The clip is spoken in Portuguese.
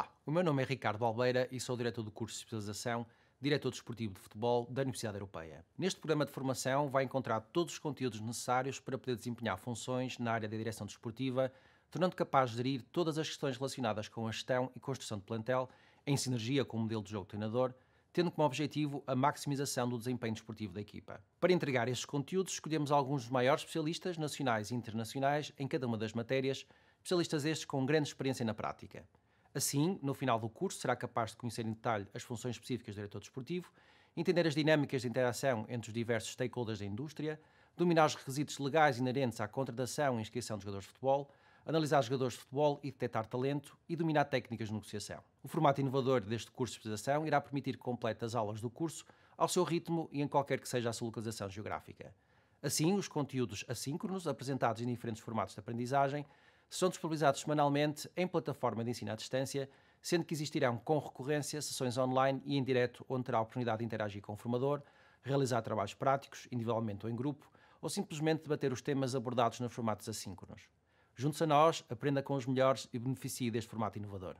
Olá, o meu nome é Ricardo Albeira e sou diretor do curso de especialização Diretor Desportivo de Futebol da Universidade Europeia. Neste programa de formação vai encontrar todos os conteúdos necessários para poder desempenhar funções na área da direção desportiva, tornando capaz de gerir todas as questões relacionadas com a gestão e construção de plantel, em sinergia com o modelo de jogo treinador, tendo como objetivo a maximização do desempenho desportivo da equipa. Para entregar estes conteúdos, escolhemos alguns dos maiores especialistas nacionais e internacionais em cada uma das matérias, especialistas estes com grande experiência na prática. Assim, no final do curso, será capaz de conhecer em detalhe as funções específicas do diretor desportivo, entender as dinâmicas de interação entre os diversos stakeholders da indústria, dominar os requisitos legais inerentes à contratação e inscrição de jogadores de futebol, analisar jogadores de futebol e detectar talento e dominar técnicas de negociação. O formato inovador deste curso de especialização irá permitir que complete as aulas do curso ao seu ritmo e em qualquer que seja a sua localização geográfica. Assim, os conteúdos assíncronos, apresentados em diferentes formatos de aprendizagem, são disponibilizados semanalmente em plataforma de ensino à distância, sendo que existirão com recorrência sessões online e em direto, onde terá a oportunidade de interagir com o formador, realizar trabalhos práticos, individualmente ou em grupo, ou simplesmente debater os temas abordados nos formatos assíncronos. Junte-se a nós, aprenda com os melhores e beneficie deste formato inovador.